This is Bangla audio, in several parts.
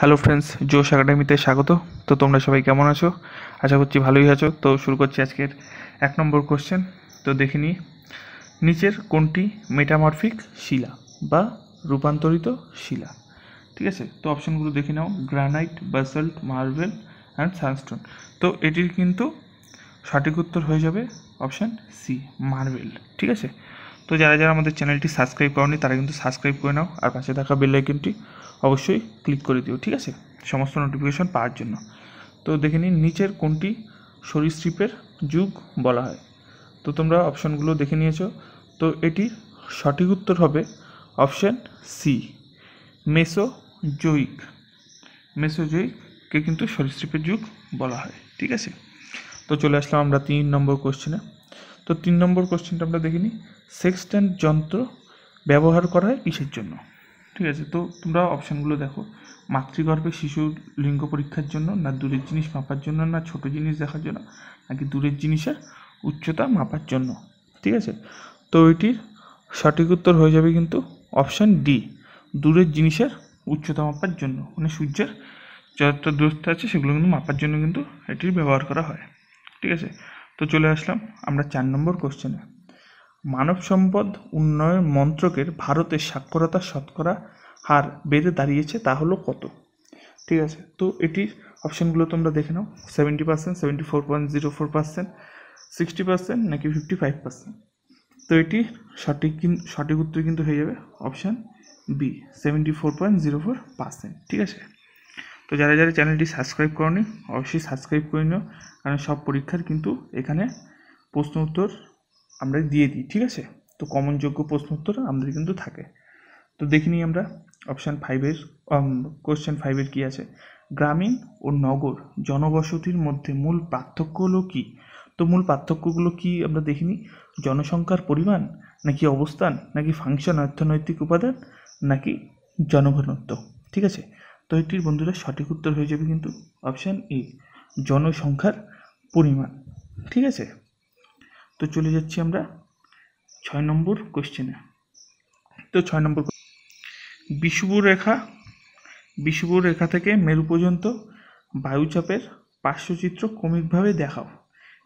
হ্যালো ফ্রেন্ডস জোশ একাডেমিতে স্বাগত তো তোমরা সবাই কেমন আছো আশা করছি ভালোই আছো তো শুরু করছি আজকের এক নম্বর কোশ্চেন তো দেখে নিই নিচের কোনটি মেটামরফিক শিলা বা রূপান্তরিত শিলা ঠিক আছে তো অপশনগুলো দেখে নাও granite basalt marble and sandstone তো এটির কিন্তু সঠিক উত্তর হয়ে যাবে অপশান সি মার্বেল ঠিক আছে তো যারা যারা আমাদের চ্যানেলটি সাবস্ক্রাইব করনি তারা কিন্তু সাবস্ক্রাইব করে নাও আর পাশে থাকা বেল আইকনটি অবশ্যই ক্লিক করে দিও ঠিক আছে সমস্ত নোটিফিকেশন পাওয়ার জন্য তো দেখে নিন নিচের কোনটি সরীসৃপের যুগ বলা হয় তো তোমরা অপশানগুলো দেখে নিয়েছো তো এটির সঠিক উত্তর হবে অপশান সি মেসোজোইক মেসোজোইককে কিন্তু সরীসৃপের যুগ বলা হয় ঠিক আছে তো চলে আসলাম আমরা তিন নম্বর কোশ্চেনে তো তিন নম্বর কোশ্চেনটা আমরা দেখিনি সেক্সট্যান্ট যন্ত্র ব্যবহার করা হয় কিসের জন্য ঠিক আছে তো তোমরা অপশানগুলো দেখো মাতৃগর্ভে শিশুর লিঙ্গ পরীক্ষার জন্য না দূরের জিনিস মাপার জন্য না ছোট জিনিস দেখার জন্য নাকি দূরের জিনিসের উচ্চতা মাপার জন্য ঠিক আছে তো এটির সঠিক উত্তর হয়ে যাবে কিন্তু অপশান ডি দূরের জিনিসের উচ্চতা মাপার জন্য মানে সূর্যের যত দূরত্ব আছে সেগুলো কিন্তু মাপার জন্য কিন্তু এটির ব্যবহার করা হয় ঠিক আছে তো চলে আসলাম আমরা চার নম্বর কোশ্চেনে মানব সম্পদ উন্নয়ন মন্ত্রকের ভারতের সাক্ষরতার শতকরা হার বেড়ে দাঁড়িয়েছে তা হলো কত ঠিক আছে তো এটির অপশানগুলো তোমরা দেখে নাও seventy percent seventy four point zero four percent sixty percent নাকি ফিফটি ফাইভ পার্সেন্ট তো এটি সঠিক সঠিক উত্তর কিন্তু হয়ে যাবে option B seventy four point zero four percent ঠিক আছে তো যারা যারা চ্যানেলটি সাবস্ক্রাইব করনি অবশ্যই সাবস্ক্রাইব করে নিও কারণ সব পরীক্ষার কিন্তু এখানে প্রশ্ন উত্তর আমরা দিয়ে দিই ঠিক আছে তো কমন যোগ্য প্রশ্ন উত্তর আমাদের কিন্তু থাকে তো দেখে নিই আমরা অপশান ফাইভের কোশ্চেন ফাইভের কী আছে গ্রামীণ ও নগর জনবসতির মধ্যে মূল পার্থক্য হলো কী তো মূল পার্থক্যগুলো কি আমরা দেখিনি জনসংখ্যার পরিমাণ নাকি অবস্থান নাকি ফাংশন অর্থনৈতিক উপাদান নাকি জনঘনত্ব ঠিক আছে তো এটির বন্ধুরা সঠিক উত্তর হয়ে যাবে কিন্তু অপশান এ জনসংখ্যার পরিমাণ ঠিক আছে তো চলে যাচ্ছি আমরা ছয় নম্বর কোশ্চেনে তো ছয় নম্বর বিষুব রেখা বিষুব রেখা থেকে মেরু পর্যন্ত বায়ুচাপের পার্শ্বচিত্র ক্রমিকভাবে দেখাও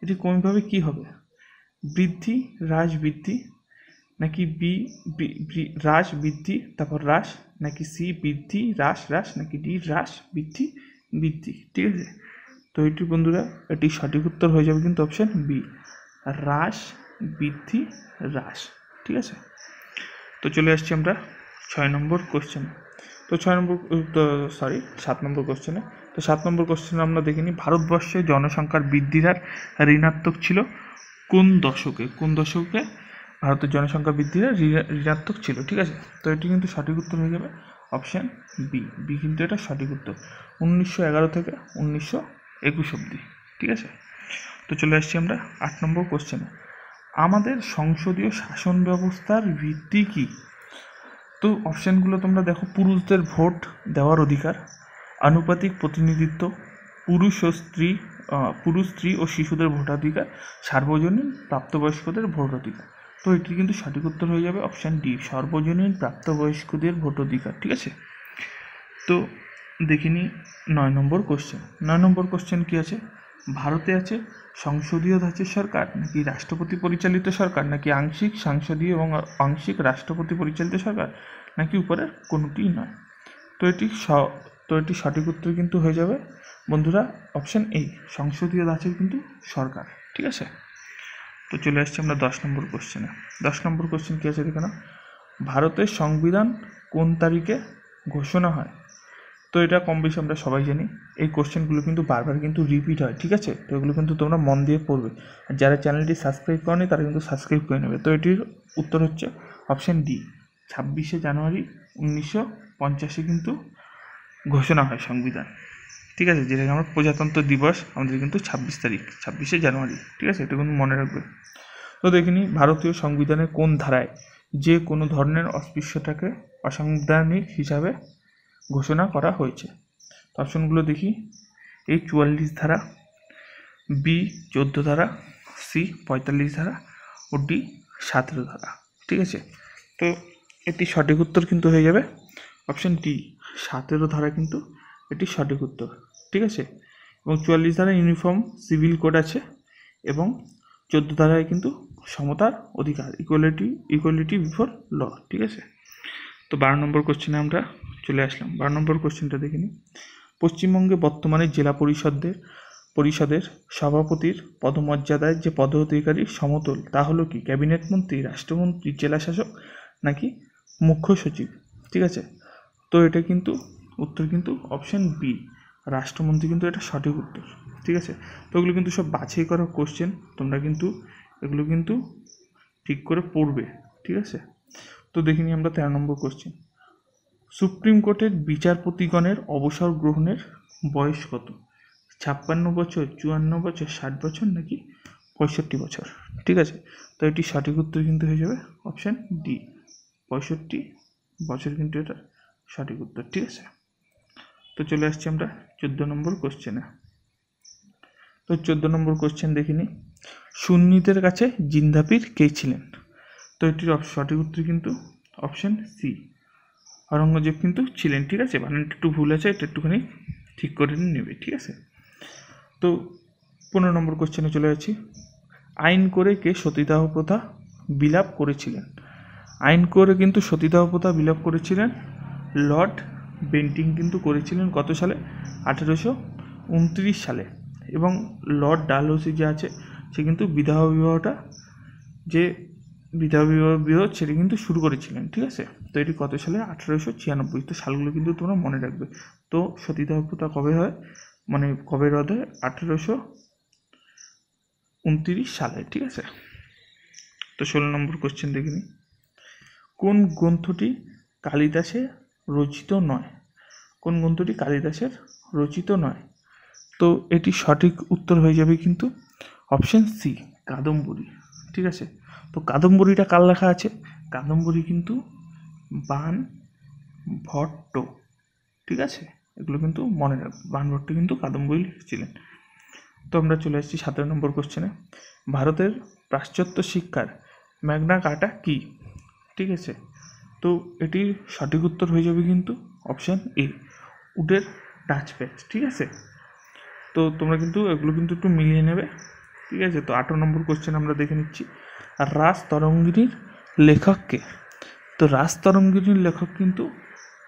এটি ক্রমিকভাবে কি হবে বৃদ্ধি হ্রাস বৃদ্ধি নাকি বি হ্রাস বৃদ্ধি তারপর হ্রাস নাকি সি বৃদ্ধি হ্রাস হ্রাস নাকি ডি হ্রাস বৃদ্ধি বৃদ্ধি ঠিক আছে তো এটি বন্ধুরা এটি সঠিক উত্তর হয়ে যাবে কিন্তু অপশান বি হ্রাস বৃদ্ধি হ্রাস ঠিক আছে তো চলে আসছি আমরা ছয় নম্বর কোশ্চেন তো ছয় নম্বর সরি সাত নম্বর কোশ্চেনে তো সাত নম্বর কোশ্চেনে আমরা দেখিনি ভারতবর্ষে জনসংখ্যার বৃদ্ধির হার ঋণাত্মক ছিল কোন দশকে কোন দশকে ভারতের জনসংখ্যা বৃদ্ধির হার ঋণাত্মক ছিল ঠিক আছে তো এটি কিন্তু সঠিক উত্তর হয়ে যাবে অপশান বি বি কিন্তু এটা সঠিক উত্তর উনিশশো এগারো থেকে উনিশশো একুশ অব্দি ঠিক আছে তো চলে আসছি আমরা আট নম্বর কোশ্চেনে আমাদের সংসদীয় শাসন ব্যবস্থার ভিত্তি কী তো অপশানগুলো তোমরা দেখো পুরুষদের ভোট দেওয়ার অধিকার আনুপাতিক প্রতিনিধিত্ব পুরুষ ও স্ত্রী পুরুষ স্ত্রী ও শিশুদের ভোটাধিকার সার্বজনীন প্রাপ্তবয়স্কদের ভোট অধিকার তো এটি কিন্তু সঠিক উত্তর হয়ে যাবে অপশান ডি সর্বজনীন প্রাপ্তবয়স্কদের ভোট অধিকার ঠিক আছে তো দেখিনি নয় নম্বর কোশ্চেন নয় নম্বর কোশ্চেন কী আছে ভারতে আছে সংসদীয় ধাঁচের সরকার নাকি রাষ্ট্রপতি পরিচালিত সরকার নাকি আংশিক সাংসদীয় এবং আংশিক রাষ্ট্রপতি পরিচালিত সরকার নাকি উপরের কোনোটিই নয় তো এটি স তো এটি সঠিক উত্তর কিন্তু হয়ে যাবে বন্ধুরা অপশান এই সংসদীয় ধাঁচের কিন্তু সরকার ঠিক আছে তো চলে আসছি আমরা দশ নম্বর কোশ্চেনে দশ নম্বর কোশ্চেন কী আছে দেখে না ভারতের সংবিধান কোন তারিখে ঘোষণা হয় তো এটা কম বেশি আমরা সবাই জানি এই কোশ্চেনগুলো কিন্তু বারবার কিন্তু রিপিট হয় ঠিক আছে তো এগুলো কিন্তু তোমরা মন দিয়ে পড়বে আর যারা চ্যানেলটি সাবস্ক্রাইব করেনি তারা কিন্তু সাবস্ক্রাইব করে নেবে তো এটির উত্তর হচ্ছে অপশান ডি ছাব্বিশে জানুয়ারি উনিশশো পঞ্চাশে কিন্তু ঘোষণা হয় সংবিধান ঠিক আছে যেটাকে আমরা প্রজাতন্ত্র দিবস আমাদের কিন্তু ছাব্বিশ তারিখ ছাব্বিশে জানুয়ারি ঠিক আছে এটা কিন্তু মনে রাখবে তো দেখিনি ভারতীয় সংবিধানের কোন ধারায় যে কোনো ধরনের অস্পৃশ্যতাকে অসাংবিধানিক হিসাবে ঘোষণা করা হয়েছে অপশনগুলো দেখি এই চুয়াল্লিশ ধারা বি চোদ্দ ধারা সি পঁয়তাল্লিশ ধারা ও ডি সতেরো ধারা ঠিক আছে তো এটি সঠিক উত্তর কিন্তু হয়ে যাবে অপশন ডি সতেরো ধারা কিন্তু এটি সঠিক উত্তর ঠিক আছে এবং চুয়াল্লিশ ধারা ইউনিফর্ম সিভিল কোড আছে এবং চোদ্দ ধারায় কিন্তু সমতার অধিকার ইকুয়ালিটি ইকুয়ালিটি বিফোর ল ঠিক আছে তো বারো নম্বর কোশ্চেনে আমরা চলে আসলাম বারো নম্বর কোশ্চেনটা দেখে নিই পশ্চিমবঙ্গে বর্তমানে জেলা পরিষদের পরিষদের সভাপতির পদমর্যাদায় যে পদ অধিকারী সমতল তা হলো কি ক্যাবিনেট মন্ত্রী রাষ্ট্রমন্ত্রী জেলা শাসক নাকি মুখ্য সচিব ঠিক আছে তো এটা কিন্তু উত্তর কিন্তু অপশান বি রাষ্ট্রমন্ত্রী কিন্তু এটা সঠিক উত্তর ঠিক আছে তো এগুলো কিন্তু সব বাছাই করা কোশ্চেন তোমরা কিন্তু এগুলো কিন্তু ঠিক করে পড়বে ঠিক আছে তো দেখিনি আমরা তেরো নম্বর কোশ্চেন সুপ্রিম কোর্টের বিচারপতিগণের অবসর গ্রহণের বয়স কত ছাপ্পান্ন বছর চুয়ান্ন বছর ষাট বছর নাকি পঁয়ষট্টি বছর ঠিক আছে তো এটি সঠিক উত্তর কিন্তু হয়ে যাবে অপশান ডি পঁয়ষট্টি বছর কিন্তু এটা সঠিক উত্তর ঠিক আছে তো চলে আসছি আমরা চোদ্দো নম্বর কোশ্চেনে তো চোদ্দো নম্বর কোশ্চেন দেখিনি সুন্নিদের কাছে জিন্দাপির কে ছিলেন তো এটির সঠিক উত্তর কিন্তু অপশান সি অরঙ্গজেব কিন্তু ছিলেন ঠিক আছে বানানটা মানে একটু ভুল আছে এটা একটুখানি ঠিক করে নেবে ঠিক আছে তো পনেরো নম্বর কোশ্চেনে চলে যাচ্ছি আইন করে কে সতীদাহ প্রথা বিলাপ করেছিলেন আইন করে কিন্তু সতীদাহ প্রথা বিলাপ করেছিলেন লর্ড বেন্টিং কিন্তু করেছিলেন কত সালে আঠেরোশো উনত্রিশ সালে এবং লর্ড ডালহৌসি যে আছে সে কিন্তু বিবাহ বিবাহটা যে বিধবা বিরোধ সেটি কিন্তু শুরু করেছিলেন ঠিক আছে তো এটি কত সালে আঠারোশো ছিয়ানব্বই তো সালগুলো কিন্তু তোমরা মনে রাখবে তো সতীদাহ প্রথা কবে হয় মানে কবে রদ হয় আঠেরোশো উনত্রিশ সালে ঠিক আছে তো ষোলো নম্বর কোশ্চেন দেখিনি কোন গ্রন্থটি কালিদাসের রচিত নয় কোন গ্রন্থটি কালিদাসের রচিত নয় তো এটি সঠিক উত্তর হয়ে যাবে কিন্তু অপশান সি কাদম্বরী ঠিক আছে তো কাদম্বরীটা কার লেখা আছে কাদম্বরী কিন্তু বান ভট্ট ঠিক আছে এগুলো কিন্তু মনে রাখ বান ভট্ট কিন্তু কাদম্বরী লিখেছিলেন তো আমরা চলে আসছি সাতেরো নম্বর কোশ্চেনে ভারতের পাশ্চাত্য শিক্ষার ম্যাগনা কাটা কি ঠিক আছে তো এটির সঠিক উত্তর হয়ে যাবে কিন্তু অপশান এ উডের টাচ প্যাচ ঠিক আছে তো তোমরা কিন্তু এগুলো কিন্তু একটু মিলিয়ে নেবে ঠিক আছে তো আঠারো নম্বর কোশ্চেন আমরা দেখে নিচ্ছি আর রাজ তরঙ্গিনীর লেখককে তো রাজ তরঙ্গিনীর লেখক কিন্তু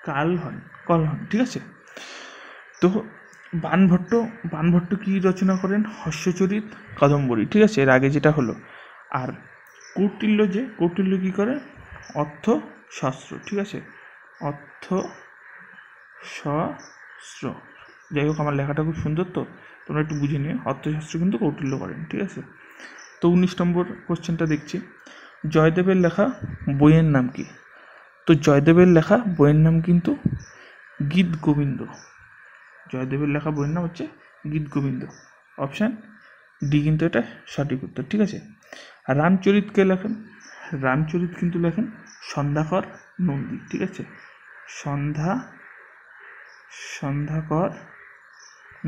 কাল হন কল হন ঠিক আছে তো বানভট্ট বানভট্ট কী রচনা করেন হস্যচরিত কাদম্বরী ঠিক আছে এর আগে যেটা হলো আর কৌটিল্য যে কৌটিল্য কী করে অর্থ শাস্ত্র ঠিক আছে অর্থ শাস্ত্র যাই হোক আমার লেখাটা খুব সুন্দর তো তোমরা একটু বুঝে নিয়ে অর্থশাস্ত্র কিন্তু কৌটিল্য করেন ঠিক আছে তো উনিশ নম্বর কোশ্চেনটা দেখছি জয়দেবের লেখা বইয়ের নাম কি তো জয়দেবের লেখা বইয়ের নাম কিন্তু গীত গোবিন্দ জয়দেবের লেখা বইয়ের নাম হচ্ছে গীত গোবিন্দ অপশান ডি কিন্তু এটা সঠিক উত্তর ঠিক আছে আর রামচরিতকে লেখেন রামচরিত কিন্তু লেখেন সন্ধ্যাকর নন্দী ঠিক আছে সন্ধ্যা সন্ধ্যাকর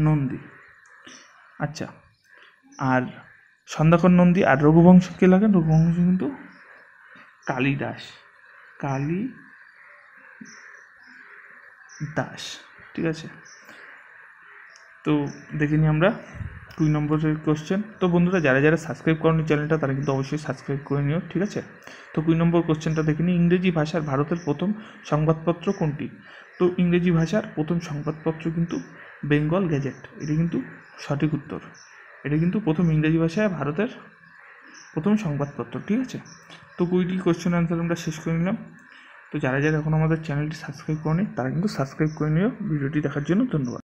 নন্দী আচ্ছা আর সন্ধ্যাকর নন্দী আর রঘুবংশ কে লাগেন রঘুবংশ কিন্তু কালিদাস কালী দাস ঠিক আছে তো দেখে নিই আমরা দুই নম্বরের কোশ্চেন তো বন্ধুরা যারা যারা সাবস্ক্রাইব করেনি চ্যানেলটা তারা কিন্তু অবশ্যই সাবস্ক্রাইব করে নিও ঠিক আছে তো কুড়ি নম্বর কোশ্চেনটা দেখে নিই ইংরেজি ভাষার ভারতের প্রথম সংবাদপত্র কোনটি তো ইংরেজি ভাষার প্রথম সংবাদপত্র কিন্তু বেঙ্গল গ্যাজেট এটি কিন্তু সঠিক উত্তর এটা কিন্তু প্রথম ইংরেজি ভাষায় ভারতের প্রথম সংবাদপত্র ঠিক আছে তো কুড়িটি কোয়েশ্চেন অ্যান্সার আমরা শেষ করে নিলাম তো যারা যারা এখন আমাদের চ্যানেলটি সাবস্ক্রাইব করেনি তারা কিন্তু সাবস্ক্রাইব করে নিও ভিডিওটি দেখার জন্য ধন্যবাদ